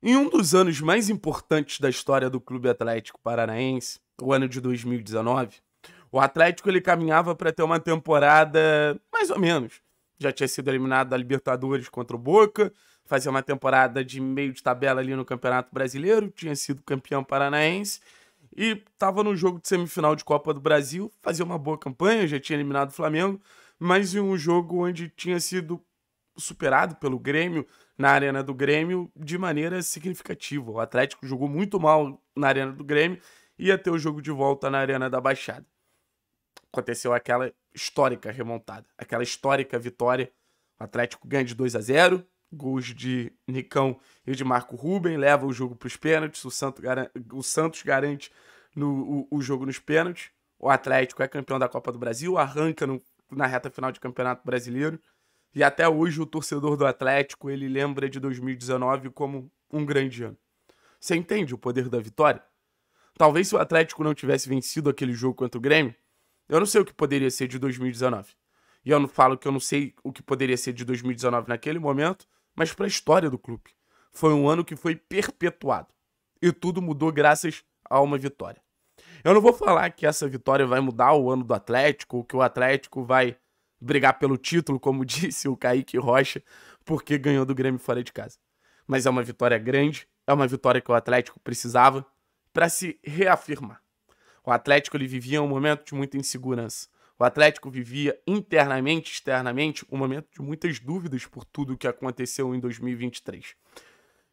Em um dos anos mais importantes da história do Clube Atlético Paranaense, o ano de 2019, o Atlético ele caminhava para ter uma temporada mais ou menos. Já tinha sido eliminado da Libertadores contra o Boca, fazia uma temporada de meio de tabela ali no Campeonato Brasileiro, tinha sido campeão paranaense e estava no jogo de semifinal de Copa do Brasil, fazia uma boa campanha, já tinha eliminado o Flamengo, mas em um jogo onde tinha sido superado pelo Grêmio, na arena do Grêmio de maneira significativa. O Atlético jogou muito mal na arena do Grêmio e ia ter o jogo de volta na arena da Baixada. Aconteceu aquela histórica remontada, aquela histórica vitória. O Atlético ganha de 2 a 0, gols de Nicão e de Marco Ruben, leva o jogo para os pênaltis, o, Santo garante, o Santos garante no, o, o jogo nos pênaltis. O Atlético é campeão da Copa do Brasil, arranca no, na reta final de Campeonato Brasileiro. E até hoje o torcedor do Atlético, ele lembra de 2019 como um grande ano. Você entende o poder da vitória? Talvez se o Atlético não tivesse vencido aquele jogo contra o Grêmio, eu não sei o que poderia ser de 2019. E eu não falo que eu não sei o que poderia ser de 2019 naquele momento, mas para a história do clube. Foi um ano que foi perpetuado. E tudo mudou graças a uma vitória. Eu não vou falar que essa vitória vai mudar o ano do Atlético, ou que o Atlético vai brigar pelo título, como disse o Kaique Rocha, porque ganhou do Grêmio fora de casa. Mas é uma vitória grande, é uma vitória que o Atlético precisava para se reafirmar. O Atlético ele vivia um momento de muita insegurança. O Atlético vivia internamente, externamente, um momento de muitas dúvidas por tudo o que aconteceu em 2023.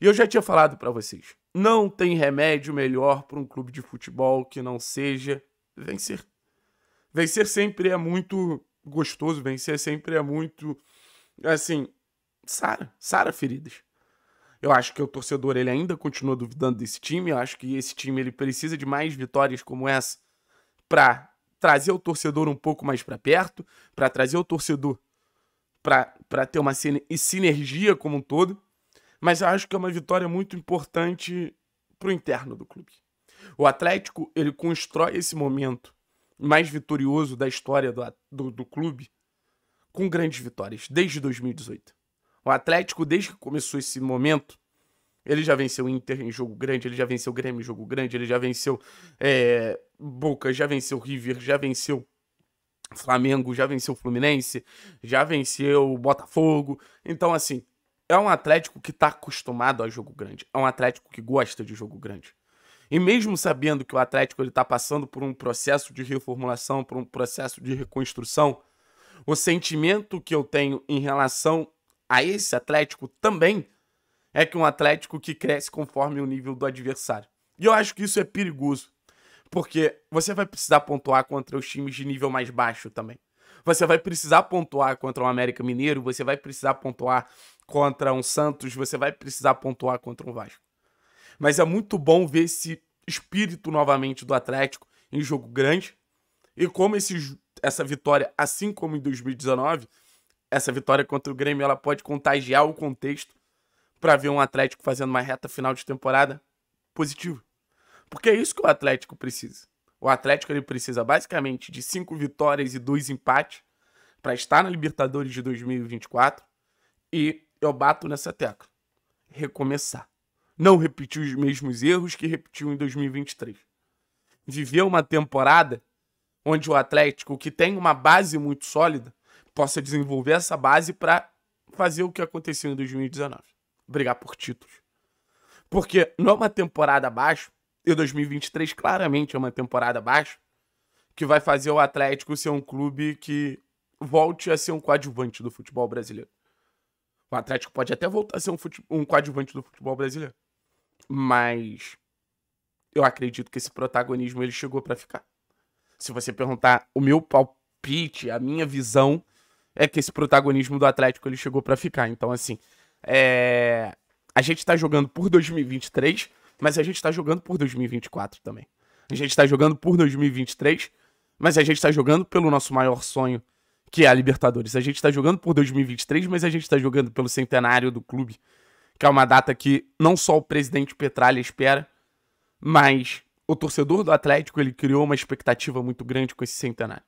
E eu já tinha falado para vocês, não tem remédio melhor para um clube de futebol que não seja vencer. Vencer sempre é muito gostoso. Vencer sempre é muito. Assim, Sara, Sara feridas. Eu acho que o torcedor ele ainda continua duvidando desse time. Eu acho que esse time ele precisa de mais vitórias como essa para trazer o torcedor um pouco mais para perto, para trazer o torcedor para ter uma sinergia como um todo. Mas eu acho que é uma vitória muito importante para o interno do clube. O Atlético ele constrói esse momento mais vitorioso da história do, do, do clube com grandes vitórias desde 2018. O Atlético, desde que começou esse momento, ele já venceu o Inter em jogo grande, ele já venceu o Grêmio em jogo grande, ele já venceu é, Boca, já venceu River, já venceu Flamengo, já venceu Fluminense, já venceu Botafogo. Então, assim, é um Atlético que está acostumado a jogo grande. É um Atlético que gosta de jogo grande. E mesmo sabendo que o Atlético está passando por um processo de reformulação, por um processo de reconstrução, o sentimento que eu tenho em relação a esse Atlético também é que é um Atlético que cresce conforme o nível do adversário. E eu acho que isso é perigoso, porque você vai precisar pontuar contra os times de nível mais baixo também. Você vai precisar pontuar contra o um América Mineiro, você vai precisar pontuar contra um Santos, você vai precisar pontuar contra um Vasco mas é muito bom ver esse espírito novamente do Atlético em jogo grande. E como esse, essa vitória, assim como em 2019, essa vitória contra o Grêmio, ela pode contagiar o contexto para ver um Atlético fazendo uma reta final de temporada positivo. Porque é isso que o Atlético precisa. O Atlético ele precisa basicamente de cinco vitórias e dois empates para estar na Libertadores de 2024. E eu bato nessa tecla. Recomeçar não repetir os mesmos erros que repetiu em 2023. Viver uma temporada onde o Atlético, que tem uma base muito sólida, possa desenvolver essa base para fazer o que aconteceu em 2019, brigar por títulos. Porque não é uma temporada abaixo, e 2023 claramente é uma temporada abaixo, que vai fazer o Atlético ser um clube que volte a ser um coadjuvante do futebol brasileiro. O Atlético pode até voltar a ser um, um coadjuvante do futebol brasileiro. Mas eu acredito que esse protagonismo ele chegou para ficar. Se você perguntar o meu palpite, a minha visão é que esse protagonismo do Atlético ele chegou para ficar. Então assim, é... a gente tá jogando por 2023, mas a gente tá jogando por 2024 também. A gente tá jogando por 2023, mas a gente tá jogando pelo nosso maior sonho, que é a Libertadores. A gente tá jogando por 2023, mas a gente tá jogando pelo centenário do clube que é uma data que não só o presidente Petralha espera, mas o torcedor do Atlético ele criou uma expectativa muito grande com esse centenário.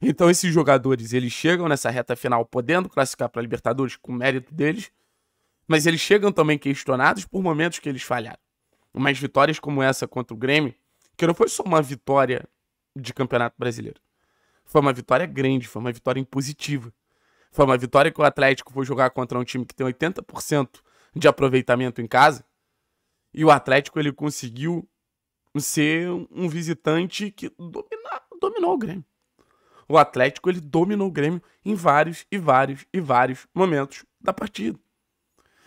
Então esses jogadores eles chegam nessa reta final podendo classificar para a Libertadores com mérito deles, mas eles chegam também questionados por momentos que eles falharam. Umas vitórias como essa contra o Grêmio, que não foi só uma vitória de Campeonato Brasileiro. Foi uma vitória grande, foi uma vitória impositiva. Foi uma vitória que o Atlético foi jogar contra um time que tem 80% de aproveitamento em casa. E o Atlético ele conseguiu ser um visitante que domina, dominou o Grêmio. O Atlético ele dominou o Grêmio em vários e vários e vários momentos da partida.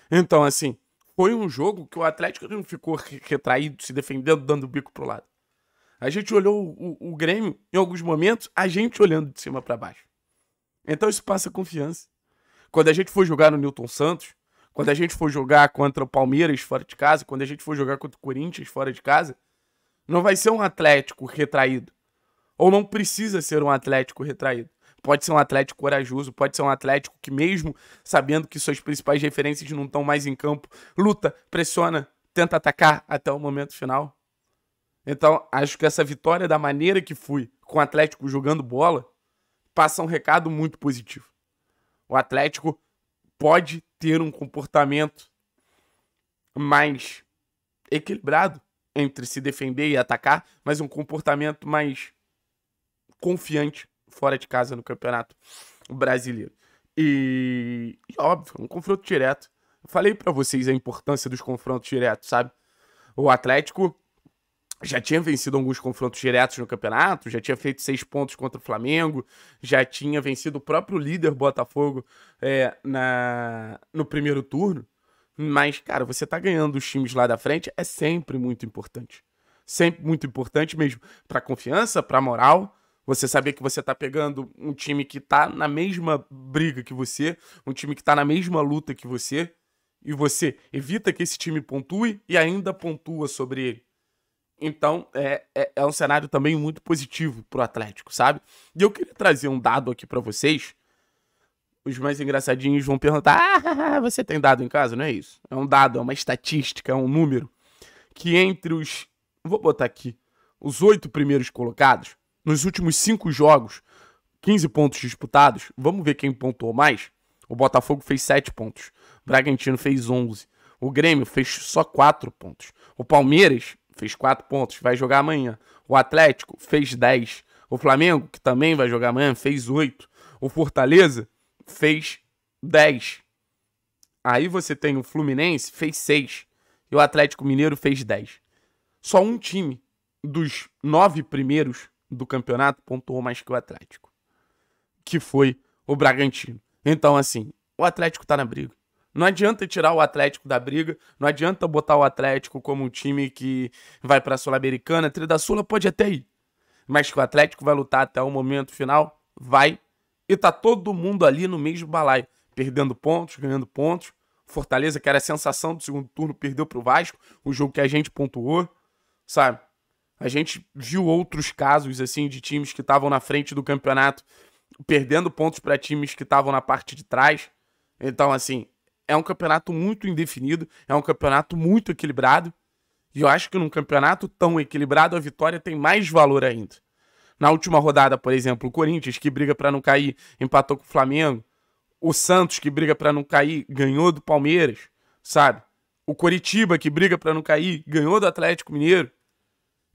Então, assim, foi um jogo que o Atlético não ficou retraído, se defendendo, dando o bico pro lado. A gente olhou o, o Grêmio em alguns momentos, a gente olhando de cima para baixo. Então isso passa confiança. Quando a gente foi jogar no Newton Santos, quando a gente for jogar contra o Palmeiras fora de casa, quando a gente for jogar contra o Corinthians fora de casa, não vai ser um Atlético retraído. Ou não precisa ser um Atlético retraído. Pode ser um Atlético corajoso, pode ser um Atlético que, mesmo sabendo que suas principais referências não estão mais em campo, luta, pressiona, tenta atacar até o momento final. Então, acho que essa vitória, da maneira que fui, com o Atlético jogando bola, passa um recado muito positivo. O Atlético pode ter um comportamento mais equilibrado entre se defender e atacar, mas um comportamento mais confiante fora de casa no campeonato brasileiro. E, e óbvio, um confronto direto. falei para vocês a importância dos confrontos diretos, sabe? O Atlético já tinha vencido alguns confrontos diretos no campeonato, já tinha feito seis pontos contra o Flamengo, já tinha vencido o próprio líder Botafogo é, na, no primeiro turno. Mas, cara, você tá ganhando os times lá da frente é sempre muito importante. Sempre muito importante mesmo. Pra confiança, pra moral. Você saber que você tá pegando um time que tá na mesma briga que você, um time que tá na mesma luta que você, e você evita que esse time pontue e ainda pontua sobre ele. Então, é, é, é um cenário também muito positivo pro Atlético, sabe? E eu queria trazer um dado aqui para vocês. Os mais engraçadinhos vão perguntar: ah, ah, ah, você tem dado em casa? Não é isso? É um dado, é uma estatística, é um número. Que entre os. Vou botar aqui. Os oito primeiros colocados, nos últimos cinco jogos, 15 pontos disputados. Vamos ver quem pontuou mais. O Botafogo fez sete pontos. O Bragantino fez 11. O Grêmio fez só quatro pontos. O Palmeiras fez 4 pontos, vai jogar amanhã. O Atlético fez 10. O Flamengo, que também vai jogar amanhã, fez 8. O Fortaleza fez 10. Aí você tem o Fluminense, fez 6. E o Atlético Mineiro fez 10. Só um time dos nove primeiros do campeonato pontuou mais que o Atlético, que foi o Bragantino. Então, assim, o Atlético tá na briga. Não adianta tirar o Atlético da briga, não adianta botar o Atlético como um time que vai para a Sul-Americana. A da Sula pode até ir, mas que o Atlético vai lutar até o momento final, vai. E tá todo mundo ali no mesmo balaio, perdendo pontos, ganhando pontos. Fortaleza, que era a sensação do segundo turno, perdeu pro Vasco, o jogo que a gente pontuou, sabe? A gente viu outros casos, assim, de times que estavam na frente do campeonato perdendo pontos para times que estavam na parte de trás. Então, assim, é um campeonato muito indefinido, é um campeonato muito equilibrado. E eu acho que num campeonato tão equilibrado, a vitória tem mais valor ainda. Na última rodada, por exemplo, o Corinthians, que briga para não cair, empatou com o Flamengo. O Santos, que briga para não cair, ganhou do Palmeiras, sabe? O Coritiba, que briga para não cair, ganhou do Atlético Mineiro.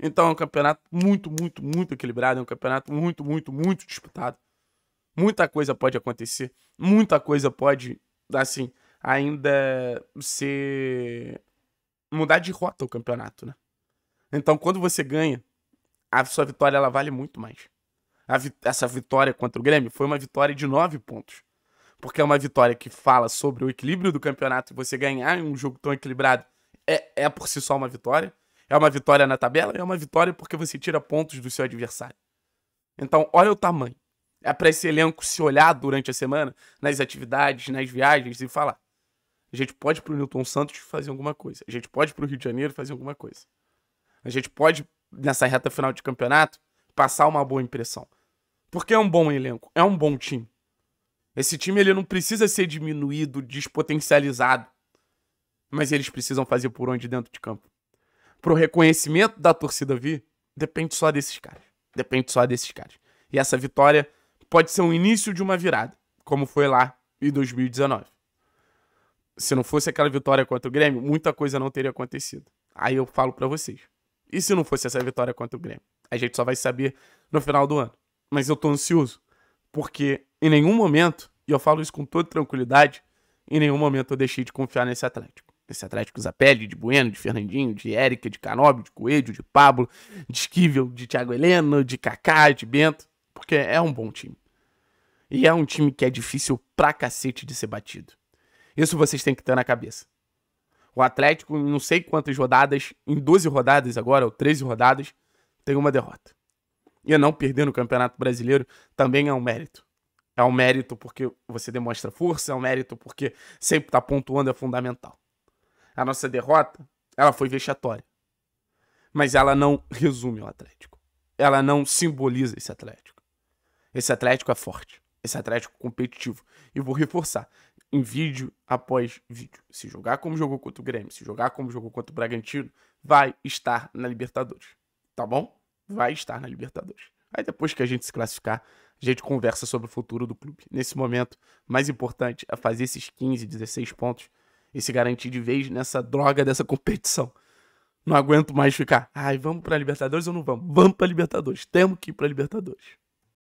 Então é um campeonato muito, muito, muito equilibrado. É um campeonato muito, muito, muito disputado. Muita coisa pode acontecer. Muita coisa pode, assim, ainda se mudar de rota o campeonato, né? Então, quando você ganha, a sua vitória ela vale muito mais. Vi essa vitória contra o Grêmio foi uma vitória de nove pontos. Porque é uma vitória que fala sobre o equilíbrio do campeonato e você ganhar em um jogo tão equilibrado é, é por si só uma vitória. É uma vitória na tabela e é uma vitória porque você tira pontos do seu adversário. Então, olha o tamanho. É para esse elenco se olhar durante a semana, nas atividades, nas viagens e falar: a gente pode ir pro Newton Santos fazer alguma coisa. A gente pode ir pro Rio de Janeiro fazer alguma coisa. A gente pode, nessa reta final de campeonato, passar uma boa impressão. Porque é um bom elenco, é um bom time. Esse time ele não precisa ser diminuído, despotencializado. Mas eles precisam fazer por onde dentro de campo. Pro reconhecimento da torcida vir, depende só desses caras. Depende só desses caras. E essa vitória pode ser um início de uma virada, como foi lá em 2019 se não fosse aquela vitória contra o Grêmio, muita coisa não teria acontecido. Aí eu falo para vocês. E se não fosse essa vitória contra o Grêmio? A gente só vai saber no final do ano. Mas eu tô ansioso, porque em nenhum momento, e eu falo isso com toda tranquilidade, em nenhum momento eu deixei de confiar nesse Atlético. Esse Atlético Zapelli, de Bueno, de Fernandinho, de Érica, de Canobi, de Coelho, de Pablo, de Esquivel, de Thiago Helena, de Kaká, de Bento, porque é um bom time. E é um time que é difícil pra cacete de ser batido. Isso vocês têm que ter na cabeça. O Atlético, em não sei quantas rodadas, em 12 rodadas agora, ou 13 rodadas, tem uma derrota. E não perder no Campeonato Brasileiro também é um mérito. É um mérito porque você demonstra força, é um mérito porque sempre está pontuando, é fundamental. A nossa derrota, ela foi vexatória. Mas ela não resume o Atlético. Ela não simboliza esse Atlético. Esse Atlético é forte. Esse Atlético é competitivo. E vou reforçar: em vídeo após vídeo. Se jogar como jogou contra o Grêmio, se jogar como jogou contra o Bragantino, vai estar na Libertadores. Tá bom? Vai estar na Libertadores. Aí depois que a gente se classificar, a gente conversa sobre o futuro do clube. Nesse momento, mais importante é fazer esses 15, 16 pontos e se garantir de vez nessa droga dessa competição. Não aguento mais ficar. Ai, vamos para Libertadores ou não vamos? Vamos para Libertadores. Temos que ir para Libertadores.